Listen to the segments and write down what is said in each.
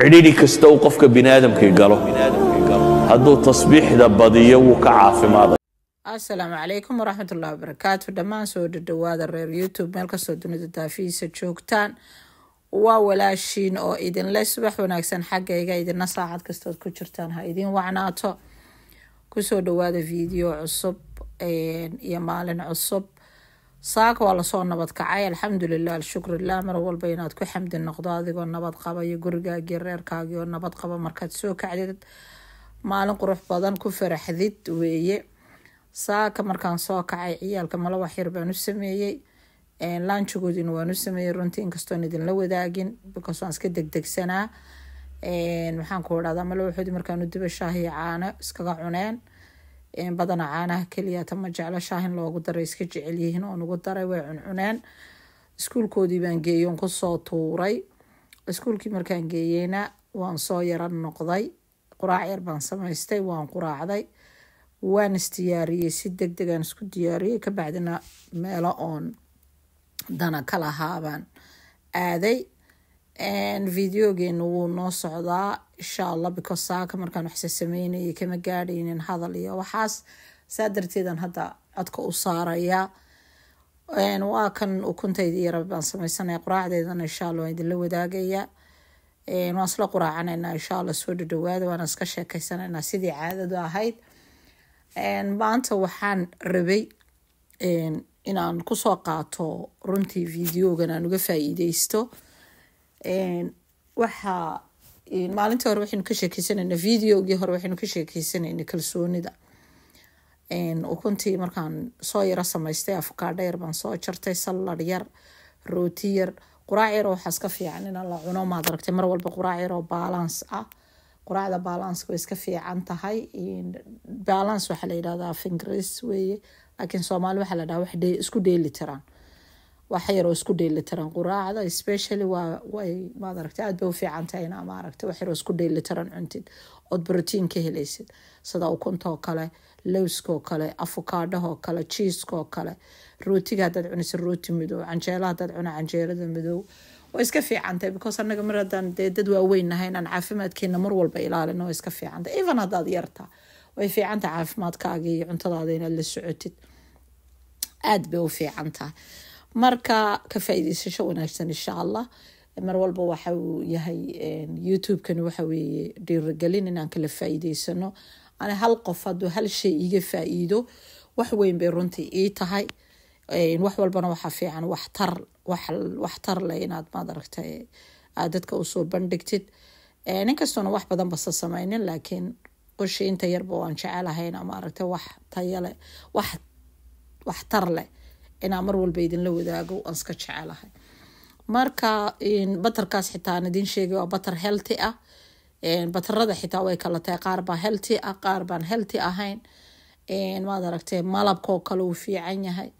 cidhidhi kasta uu qofka biniaadamkii galo hadduu tasbiixda badiyo wuu ka caafimaada assalaamu calaykum waraxmatullahi wabarakaatu dhammaan soo dhadhawaada reer youtube meel kastoo dunida daafihiisa joogtaan waa walaashiin oo idinle subax wanaagsan xaggayga idina saacad kastood ku jirtaan ha idin wacnaato kusoo dhawaada video cusub iyo maalin cusub saak waa lasoo nabad kacay alxamdulilah alshukrulah mar walba inaad ku xamdi noqdo adigoo nabad qaba iyo gurigaagii reerkaagii nabad qaba markaad soo kacdid maalin qurux badan ku faraxdid weeye saaka markaan soo kacay ciyaalka mala waxyar baan u sameeyey laanjigoodina waan u sameeyey runtii inkastoon idinla wadaagin bikaas waan iska degdegsanaa waxaan ku idhahdaa mala waxoodi markaanu dibashaahiyo caano iskaga cuneen badana caanaha keliya tama jeclo shaahin loogu daray iska jecelyihiin oon ugu daray way cuncuneen iskuulkoodii baan geeyoon kusoo tuuray iskuulkii markaan geeyeyna waan soo yaro noqday quraac yar baan samaystay waan quraacday waan isdiyaariyey si deg degaan isku diyaariyey kabacdina meelo oon dana ka lahaabaan aaday videogeenu wuu noo socdaa insha allah because saaka markaan waxse sameynayay kama gaadhaynin hadal iyo waxaas saa darteedan hadda codka u saarayaa waa kan ukuntayda iyo baan sameysanaya quraacdeedana insha allah waan idinla wadaagayaa waan isla quraacanayna insha allah soo dhadhawaada waana iska sheekeysanayna sidii caadadu ahayd maanta waxaan rabay inaan kusoo qaato runtii videogan aan uga faa-iideysto waxaa maalintii hore waxaynu ka sheekeysanayna videogii hore waxaynu ka sheekeysanayna kalsoonida ukuntii markaan soo yaro samaystay afkaadho yar baan soo jartay sallar yar rooti yar quraac yaroo waxaa iska fiican inaan la cuno maad aragtay mar walba quraac yaroo baalans ah quraacda baalans way iska fiican tahay baalans waxaa la yidhahdaa fingris weeye laakiin soomaali waxaa la dhahaa wax isku dheeli tiraan waxa yaroo isku dheelitiran quraacda specially way maaragta aad bay u fiican tahay inaa maaragta wax isku dheelitiran cuntid ood brotiin ka helaysid sida ukuntaoo kale lowskoo kale afokaadhahoo kale jiiskoo kale rootiga haddaad cunaysa rooti madow canjeela haddaad cuna canjeelada madow way iska fiicantahay because annaga mar haddaan dee dad waaweynahay inaan caafimaadkeena mar walba ilaalino way iska fiicantahay even haddaad yartaa way fiicantahay caafimaadkaaga iyo cuntadaada inaad la socotid aad bay u fiicantahay marka ka faa'iidaysasho wanaagsan insha allah mar walba waxa uu yahay youtube-kan waxa weeye dhiirigelin inaan kala faa'iidaysano ani hal qof hadduu hal shay iiga faa'iido wax weyn bay runtii ii tahay wax walbana waxaa fiican waxtar waxtar leh inaad maad aragta aad dadka usoo bandhigtid ninkastoona wax badan basa samaynin laakiin qoshi inta yarba waan jecelahayn ama aragta wax tayale wax waxtar leh inaa marwalba idinla wadaago aan iska jecelahay marka batarkaas xitaa idin sheegay waa batar healthy ah batarada xitaa way kala tahay qaar baa healthy ah qaar baan healthy ahayn maad aragtee malabkaoo kale uu fiican yahay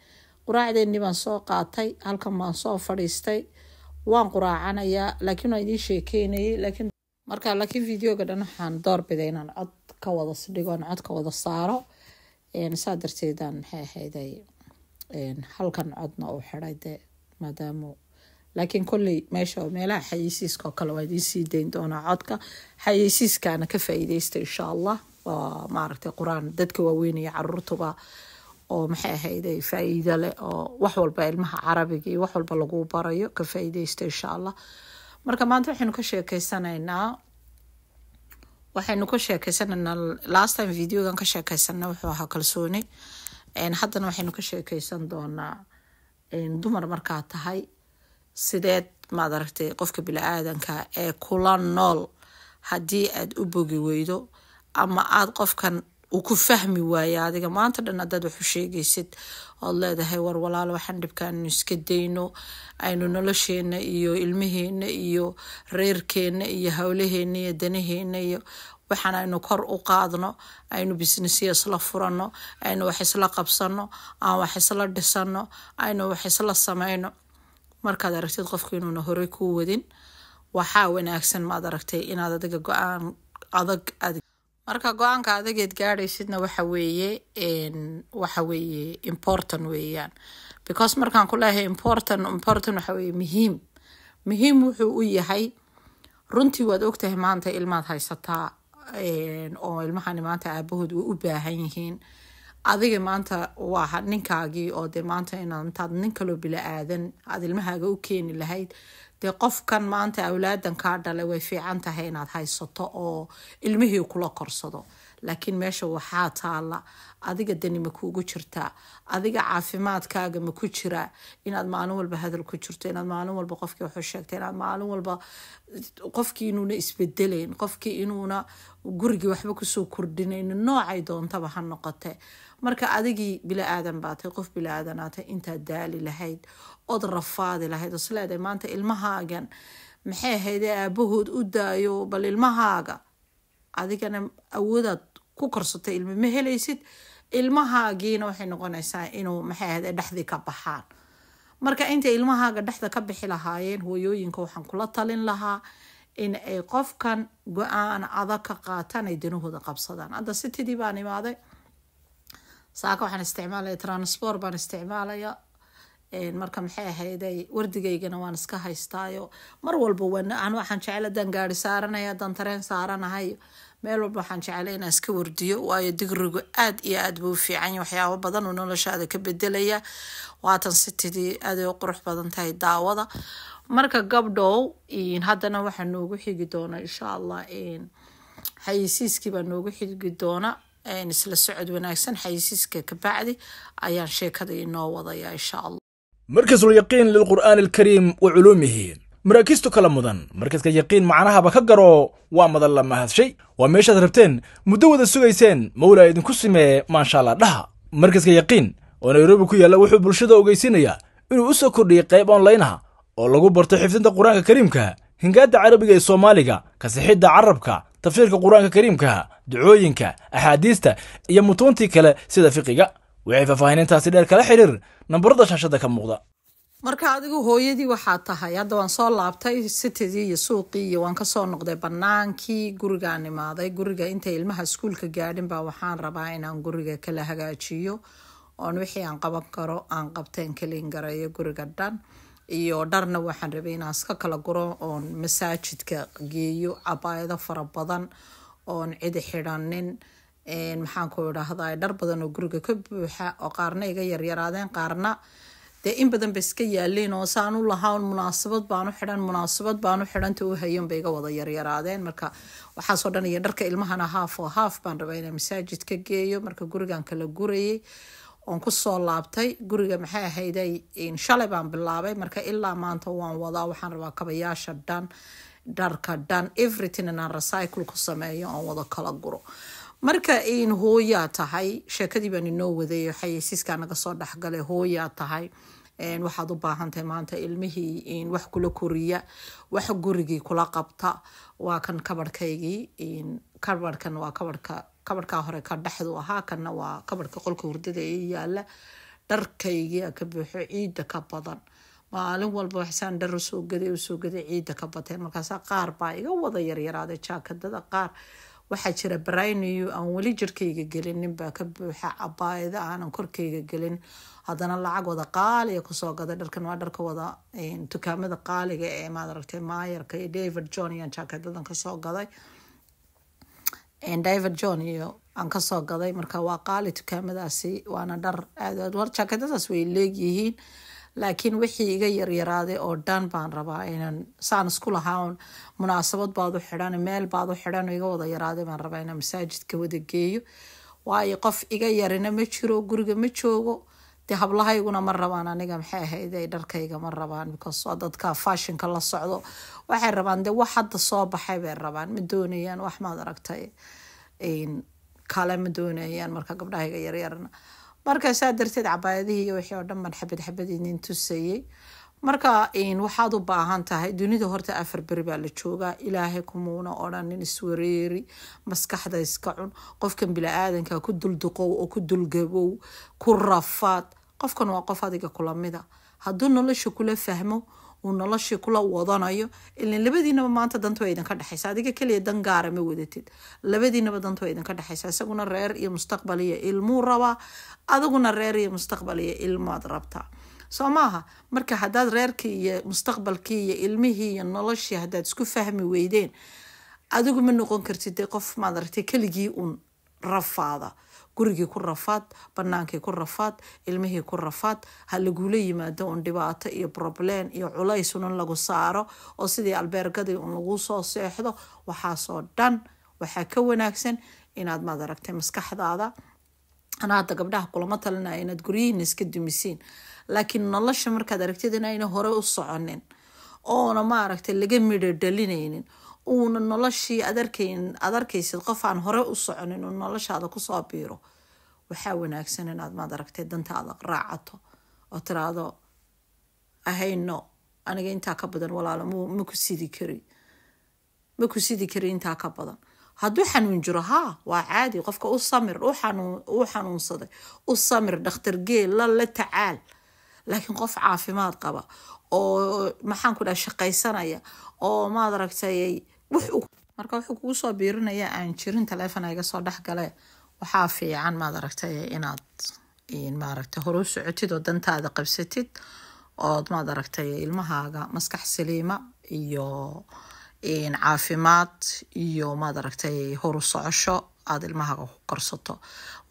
quraacdeennii baan soo qaatay halkan baan soo fadhiistay waan quraacanayaa laakiin waan idiin sheekeynayay laakiin marka laakiin videoga dhan waxaan doorbiday inaan cod ka wada sdhigo aan cod ka wada saaro saa darteedaan maxay ahayday halkan codna uu xiday dee maadaamu laakiin kolley meesha meelaha xayeysiiska oo kale waa idiin sii dayn doonaa codka xayeysiiskaana ka faa'iideysta insha allah oo maaragtay qur-aan dadka waaweyn iyo caruurtuba oo maxay ahayday faa'iido leh oo wax walba ilmaha carabiga iyo wax walba lagu barayo ka faa'iideysta insha allah marka maanta waxaynu ka sheekeysanaynaa waxaynu ka sheekeysanaynaa last time videogan ka sheekeysanna wuxuu ahaa kalsooni haddana waxaynu ka sheekeysan doonaa dumar markaa tahay sideed maad aragtay qofka bili-aadanka ee kula nool haddii aad u bogi weydo ama aad qofkan uu ku fahmi waaya adiga maanta dhan hadaad waxu sheegaysid ood leedahay war walaalo waxaan dhibkaanu iska dayno aynu nolosheena iyo ilmaheena iyo reerkeena iyo howlaheena iyo danaheena iyo waxaan aynu kor u qaadno aynu bisnisya isla furano aynu wax isla qabsano aan wax isla dhisano aynu wax isla sameyno markaad aragtid qofku inuuna horey kuu wadin waxaa wanaagsan maad aragtay inaad adiga go-aan adag marka go-aanka adageed gaadaysidna waxa weeye waxa weeye important weeyaan because markaan ku leehay important important waxa weeye muhiim muhiim wuxuu u yahay runtii waad ogtahay maanta ilmaad haysataa oo ilmahani maanta aabahood way u baahan yihiin adiga maanta waa ninkaagii oo dee maanta inaad intaad nin kaloo bila aadan aad ilmahaaga u keeni lahayd dee qofkan maanta awlaadan kaa dhalay way fiican tahay inaad haysato oo ilmihii kula korsado laakiin meesha waxaa taala adiga dani ma kuugu jirtaa adiga caafimaadkaaga ma ku jiraa inaad maalin walba hadal ku jirto inaad maalin walba qofkii wuxuu sheegtay inaad maalin walba qofkii inuuna isbedelayn qofkii inuuna gurigii waxba kusoo kordhinayn noocay doontaba ha noqote marka adigii bilaadan baa tahay qof bilaadanaa intaad daali lahayd ood rafaadi lahayd isleedahay maanta ilmahaagan maxay ahayd ee aabahood u daayo bal ilmahaaga adigana awoodaad ku karsatay ilmi ma helaysid ilmahaagiina waxay noqonaysaa inuu maxay ahayd dhexdii ka baxaan marka intay ilmahaaga dhexda ka bixi lahaayeen hooyooyinka waxaan kula talin lahaa in ay qofkan go-aan adag ka qaataan ay danahooda qabsadaan hadda sitidii baan imaaday saaka waxaan isticmaalaya transport baan isticmaalaya marka maxay ahayd wardigaygana waan iska haystaayo mar walba waan waxaan jecel haddaan gaari saaranaya haddaan tareen saaranahay meel walba waxaan jeclay inaan iska wardiyo waayo digrigu aad iyo aad buu fiican yahy waxyaabo badan uu noloshaada ka bedelaya waatan si tidii aada u qurux badan tahay daawada marka gabdhow haddana waxaa noogu xigi doona insha allah xayisiiskii baa noogu xigi doona isla socod wanaagsan xayisiiska ka bacdi ayaan sheekada inoo wadaya insha allah markasuu yaqiin lilqur'aani alkariim wa culuumihi maraakiistu kala mudan markaska yaqiin macnahaba ka garoo waa madan la mahadshay waa meeshaad rabteen muddo wada sugayseen mawlaa idinku simee maanshaalla dhaha markaska yaqiin oo nairobi ku yaalla wuxuu bulshada ogeysiinayaa inuu u soo kordhiyey qayb online oo lagu barto xifdinta qur-aanka kariimka hingaadda carabiga ee soomaaliga kasixidda carabka tafsiirka qur-aanka kariimkaha ducooyinka axaadiista iyo mutuuntii kale sida fiqiga waxay faahfaahinintaasi dheer kala xidhiir nambarada shaashadda ka muuqda marka adigu hooyadii waxaa tahay hadda waan soo laabtay sitadii iyo suuqii iyo waan kasoo noqday banaankii gurigaan imaaday guriga intay ilmaha iskuulka gaadhin baa waxaan rabaa inaan guriga kala hagaajiyo oon wixii aan qaban karo aan qabteen kalingareeyo guriga dhan iyo dharna waxaan rabay inaan iska kala guro oon masaajidka geeyo cabaayado fara badan oon cidi xidhanin maxaanku idhaahdaa dhar badan oo guriga ka buuxa oo qaarna iga yaryaraadeen qaarna ده این بدن بسکی علینو سانو لحاظ مناسبت بانو حیران مناسبت بانو حیران تو هیم بیگ و ضیری رادن مرکا و حسودن یه درک علم هانا هاف و هاف بان روایت مساجد که گیو مرکا گرگان کل گری آن کس سال لابته گرگ محیه هیدای این شلی بان بلابه مرکا ایلا من تو وان وضع و حن روا کبیا شدن درک دان everything نان رسای کل کس میان وضع کل گرو marka in hooyaa tahay sheekadii baan inoo waday xayeysiiskaa naga soo dhexgale hooyaa tahay waxaad u baahantahay maanta ilmihii in wax kula koriya wax gurigii kula qabta waa kan kabarhkaygii kabarhkan waa kabarhka kabarhkaa hore ka dhexdu ahaa kanna waa kabarhka qolka hurdada ee yaala dharkaygii ka buuxo ciidda ka badan maalin walba xisaan dhar soo gaday soo gaday ciidda ka bateen markaas qaar baa iga wada yaryaraada jaakadada qaar waxaa jira baraynayo aan weli jirkayga gelinin baa ka buuxa cabaayada aanan korkayga gelin haddana lacag wada qaaliga kusoo gaday dharkan waa dharka wada dukaamada qaaliga ee maad aragtay maayarka iyo david john iyo jaakadadan kasoo gaday david john iyo aan kasoo gaday marka waa qaali tukaamadaasi waana dhar aad war jaakadadaas way leegyihiin laakiin wixii iga yaryaraaday oo dhan baan rabaa inaan saan isku lahaa un munaasabad baad u xidhan meel baad u xidhan iga wada yaraaday baan rabaa inaan masaajidka wada geeyo waayo qof iga yarina ma jiro guriga ma joogo dee hablahayguna ma rabaan aniga maxay ahayd ay dharkayga ma rabaan because waa dadka faashinka la socdo waxay rabaan dee wax hadda soo baxay bay rabaan ma doonayaan wax aragtay kale ma doonayaan marka gabdhahayga yaryarna مركا سادرتيد عبايدهي وحي ودن من حبد حبد انين تسيي مركا اين وحادو باهان تهي دوني دو هرتا افر بربا لچوغا الهي كمونا اوران نين سوريري مسكح دا اسكعون قفكن بلا آدن كا كدل دقو او كدل قبو كل رفات قفكن واقفا ديگا كلاميدا هادو نولا شكولا فهمو ونلاشي كلا وضعنا يو اللي لبدي نبى ما أنت دنتو أيدن كده حس هذا كله يدن قارة مودتيد لبدي نبى دنتو أيدن كده حس هسا قلنا رير إيه مستقبلية المورة وا هذا قلنا رير إيه مستقبلية الما ضربتها سامها مركه هداد رير كي مستقبل كي علمه هي نلاشي هداد سكو فهمي ويدين هذا قلنا نقول كرتيد قف ما درتي كل جي ون gurigii ku rafaad banaankii ku rafaad ilmihii ku rafaad ha lagula yimaado uun dhibaato iyo brobleen iyo culays unan lagu saaro oo sidii albeergadii un lagu soo seexdo waxaasoo dhan waxaa ka wanaagsan inaad maad aragtay maskaxdaada anaa hadda gabdhaha kulama talinaya inaad guryihiina iska dumisiin laakiin nolosha markaad aragtid inayna hore u soconin oona maaragtay laga midho dhalinaynin uuna noloshii adarkayn adarkaysid qof aan hore u socon inuu noloshaada kusoo biiro waxaa wanaagsan inaad maad aragtay dantaada raacato oo tiraahdo ahayno aniga intaa ka badan walaalo m ku sidi kari ma ku sidi kari intaa ka badan hadduu xanuun jiro haa waa caadi qofka u samir u xanuunsaday u samir dhakhtar geel la la tacaal لكن قف عافي ماد قبا أو محان كده شقي سنة يا أو ما درك تي وحوك مركب وحوك وصو بيرنا يا عن شرين تلفنا يا صار ده حكلا وحافي عن ما درك تي إناد إن ما درك تهروس عتيد ودن تاد قبستيد أو ما درك تي المهاجة مسكح سليمة يو إن عافي ماد يو ما درك تي هروس عشاء هذا المهاجة قرصته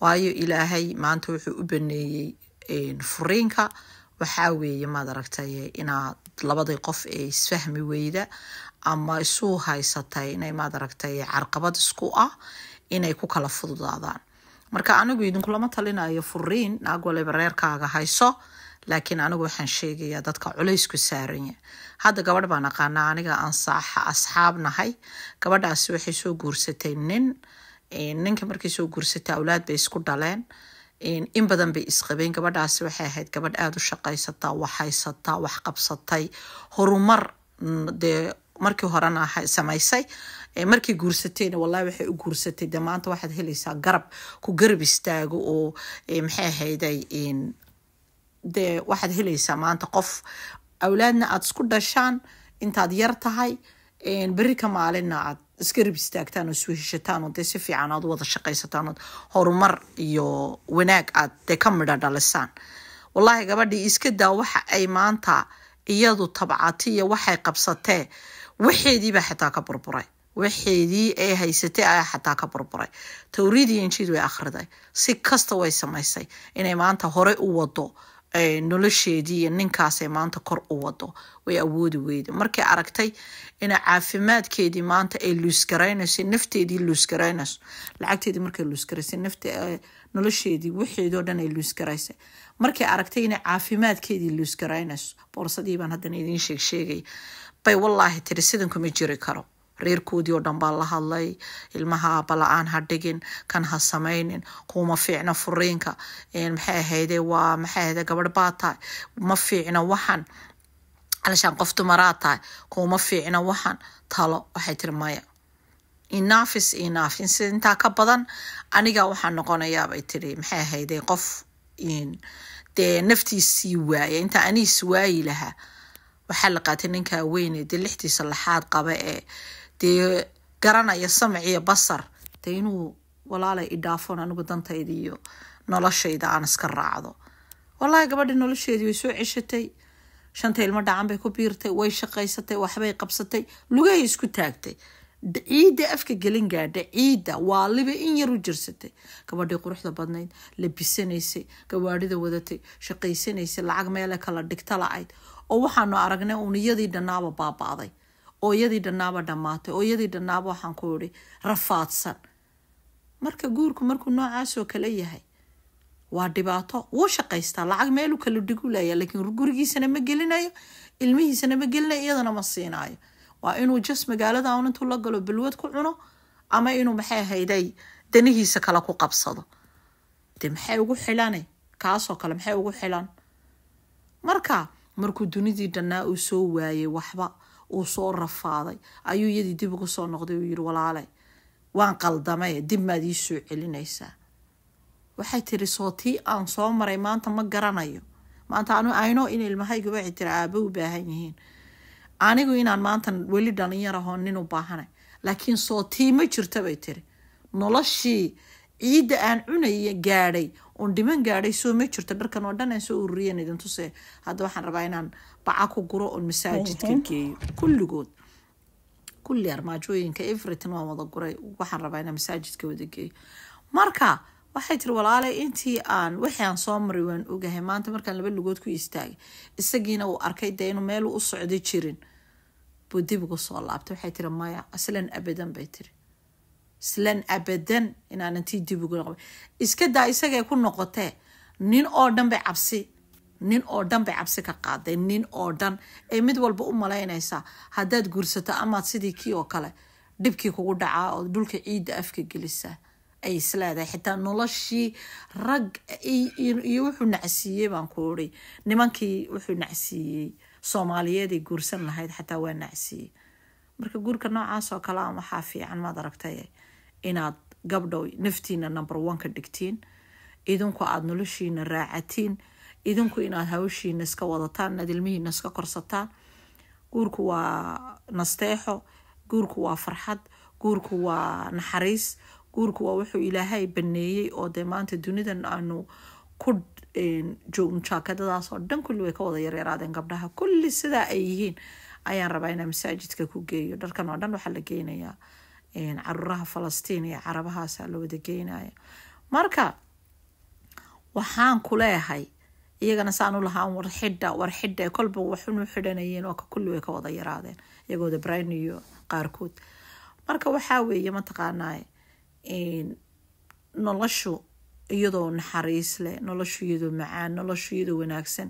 وأيو إلهي ما أنتو حبني إن فرينكا waxaa weeye maad aragtay inaad labadii qof ee isfahmi weyda ama isu haysatay inay maad aragtay carqabad isku ah inay ku kala fududaadaan marka anigu idinkulama talinayo furiin naag waliba reerkaaga hayso laakiin anigu waxaan sheegayaa dadka culaysku saaranya hadda gabadh baan aqaanaa aniga ansaaxa asxaab nahay gabadhaasi waxay soo guursatay nin ninka markay soo guursatay awlaad bay isku dhaleen in badan bay isqabeen gabadhaasi waxay ahayd gabadh aada u shaqaysata waxhaysataa wax qabsatay horumar mm, dee markii horena samaysay eh, markii guursatayna wallahi waxay u guursatay de maanta waxaad helaysaa garab ku garab istaago oo eh, maxay ahayday dee waxaad helaysaa maanta qof awlaadna aada isku dhashaan intaad yar tahay berri maalinna aad iska rib istaagtaan oo isweheshataan oo dee si fiican aad wada shaqaysataan ood horumar iyo wanaag aad dee ka midha dhalisaan wallaahi gabadhii iska daa waxa ay maanta iyadu tabcati iyo waxay qabsatee waxeediibaa xataa ka burburay waxeedii ee haysatay ayaa xataa ka burburay tawriid injiid way akhriday si kasta way samaysay inay maanta hore u wado nolosheedii iyo ninkaasay maanta kor u wado way awoodi weyday markay aragtay ina caafimaadkeedii maanta ay luusgaraynayso nafteedii luusgaraynayso lacagteedii markay luusgaraysa nolosheedii waxeedoo dhan ay luusgaraysay markay aragtay inay caafimaadkeedii luusgaraynayso boorsadii baan haddana idiin sheeg bay wallaahi tiri sidan kuma jiri karo reerkoodii oo dhan baa la hadlay ilmaha aabala-aan ha dhigin kan ha samaynin kuma fiicna furiinka maxay ahayde waa maxay ahayde gabadh baa tahay ma fiicna waxan alashaan qof dumaraa tahay kuma fiicna waxan talo waxay tiri maya enough is enough intaa ka badan aniga waxaa noqonayaabay tiri maxay ahayde qof dee naftiisii waaya intaa aniis waayi lahaa waxaa la qaatay ninkaa weyne dee lixdiisa laxaad qaba ee dee garanaya samac iyo basar dee inuu walaalay idhaafoon anigu dantayda iyo noloshayda aan iska raacdo wallaahi gabadhi nolosheedii way soo ceshatay shanta ilmo dhacan bay ku biirtay way shaqaysatay waxbay qabsatay lugahay isku taagtay ciidda afka gelin gaadha ciidda waaliba in yar u jirsatay gabadhii quruxda badnayd labisanaysay gawaadhida wadatay shaqaysanaysay lacag meele kala dhigta la-ayd oo waxaanu aragnay uun iyadii dhannaaba baaba'day ooyadii dhannaaba dhammaatay ooyadii dhannaaba waxaan ku idhi rafaadsan marka guurku markuu noocaasoo kale yahay waa dhibaato wuu shaqaystaa lacag meelu kala dhigulaya laakiin gurigiisana ma gelinayo ilmihiisana ma gelinayo iyadana ma siinayo waa inuu jas magaalada un intuu la galo balwad ku cuno ama inuu maxay ahayday danihiisa kale ku qabsado de maxay ugu xilane kaasoo kale maxay ugu xilan marka markuu dunidii dhannaa uu soo waayay waxba uu soo rafaaday ayuu iyadii dib ugu soo noqday uu yiri walaale waan qaldamay dib maad ii soo celinaysaa waxay tiri soo tii aan soo maray maanta ma garanayo maanta anu aynoo in ilmahayga waxay tiri aabo u baahan yihiin anigu inaan maanta weli dhalinyarahoo nin u baahanay laakiin soo tii ma jirta bay tiri noloshii ciidda aan cunaya gaadhay uun dhiman gaadhay soo ma jirto dharkan oo dhan aan soo ururiyan idin tuse hadda waxaan rabaa inaan baca ku guro oon masaajidka geeyo kulligood kulli armaajooyinka everytin waan wada guray waxaan rabaa inaan masaajidka wada geeyo marka waxay tiri walaale intii aan wixii aan soo maray waan ogahay maanta markaan laba lugood ku istaagay isagiina uu arkay dee inuu meel u socdo jirin buu dib uga soo laabtay waxay tiri maya aslan abadan bay tiri islan abadan inaan intii dib ugu noqo iska daa ku noqotee nin oo dhan bay cabsi nin oo dhan bay cabsi ka qaaday nin oo dhan ee mid walba u malaynaysaa haddaad guursato amaad sidii kii oo kale dhibkii kugu dhacaa oo dhulka ciidda afka gelisa ay isleedahay xitaa noloshii rag iyo wuxuu nacsiiyey baan ku uri nimankii wuxuu nacsiiyey soomaaliyeeday guursan lahayd xataa waa nacsiiyey marka guurka noocaasoo kale aan waxaa fiican maad aragtay inaad gabdhow naftiina number one ka dhigtiin idinku aada noloshiina raacatiin idinku inaad hawshiina iska wadataan inaad ilmihiina iska korsataan guurku waa nasteexo guurku waa farxad guurku waa naxariis guurku waa wuxuu ilaahay baneeyey oo dee maanta dunidan aanu ku joogno jaakadadaas oo dhan kulli way ka wada yareeraadeen gabdhaha kulli sidaa ay yihiin ayaan rabaa inaan masaajidka ku geeyo dharkan oo dhan waxaa la geynayaa caruuraha falastiin iyo carabahaasa la wada geynaya marka waxaan ku leehay iyagana saanu lahaan warxidha warxidha kolba waxunu xidhanayeen oo kulli way ka wada yaraadeen iyagoo dabrayn iyo qaarkood marka waxaa weeye mataqaanaa noloshu iyadoo naxariis leh noloshu iyadoo macaan noloshu iyadoo wanaagsan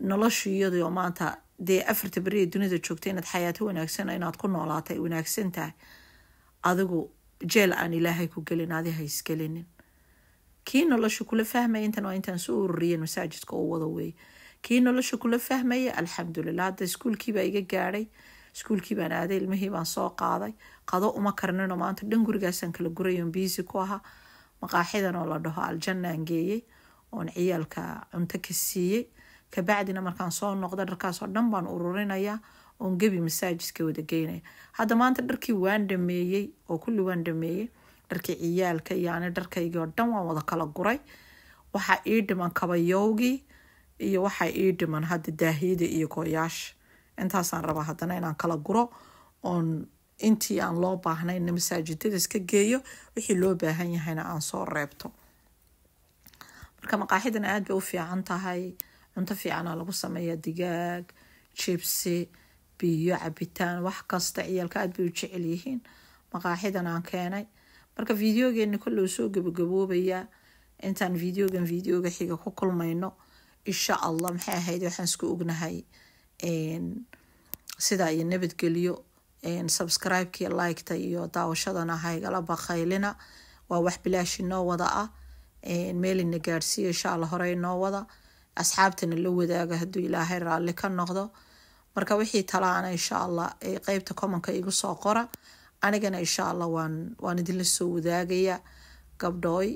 noloshu iyadoo maanta dee afarta beri ee dunida joogta inaad xayaato wanaagsan inaad ku noolaatay wanaagsan tahay adigu jeel aan ilaahay ku gelin adi ha isgelinin kii nolosha kula fahmaya intan waa intaan soo ururiyeen masaajidka oo wada weeye kii nolosha kula fahmaya alxamdulilah hadda iskuulkii baa iga gaaday iskuulkii baan aaday ilmihii baan soo qaaday qado uma karnino maanta dhan gurigaasaan kala gurayon biisi ku ahaa maqaaxidan oo la dhaho aljannaan geeyey oon ciyaalka cunto ka siiyey kabacdina markaan soo noqda dharkaasoo dhan baan ururinayaa oon gebi masaajidka wada geynaya hadda maanta dharkii waan dhameeyey oo kulli waan dhameeyey dharkii ciyaalka yani dharkaygii oo dhan waan wada kala guray waxaa ii dhiman kabayowgii iyo waxaa ii dhiman hadda daahiyada iyo gooyaasha intaasaan rabaa haddana inaan kala guro oon intii aan loo baahnayna masaajidada iska geeyo wixii loo baahan yahayna aan soo reebto marka maqaaxidan aad bay u fiican tahay cunto fiicana lagu sameeyaa digaag jibsi biyo cabitaan wax kasta ciyaalka aad bay u jecel yihiin maqaaxidan aan keenay marka videogeena kolle soo gabagaboobayaa intaan videogan videoga xiga ku kulmayno insha allah maxay ahayd waxaan isku ognahay sidaa iyo nabadgelyo subscribekii liketa iyo daawashadana haygala bakaylina waa wax bilaashi noo wada ah meelina gaadhsiiya insha horey noo wada asxaabtana la wadaaga hadduu ilaahay raalli ka noqdo marka wixii talaana insha allah ee qeybta komanka igu soo qora anigana insha allah waan waan idinla soo wadaagaya gabdhooy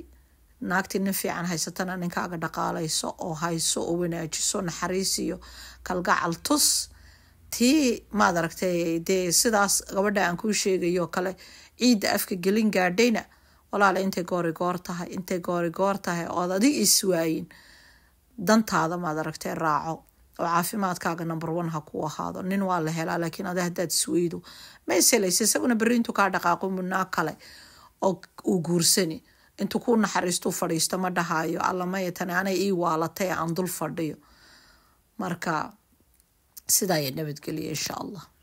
naagti nin fiican haysatana ninkaaga dhaqaalayso oo hayso oo wanaajiso naxariisiyo kalgacal tus tii maad aragtay dee sidaas gabadha aan kuu sheegayo kale ciidda afka gelin gaadhayna walaala intay goorigoor tahay intay goorigoor tahay ood adig iswaayin dantaada maad aragtay raaco oo caafimaadkaaga number one ha ku ahaado nin waa la helaa laakiin ada haddaad isweydo mays is isaguna berintu kaa dhaqaaqo munaa kale oo uu guursani intuu ku naxariistuu fadhiisto ma dhahaayo allamaya tani anay ii waalatay aan dul fadhiyo marka sidaa ya nabadgeliya insha allah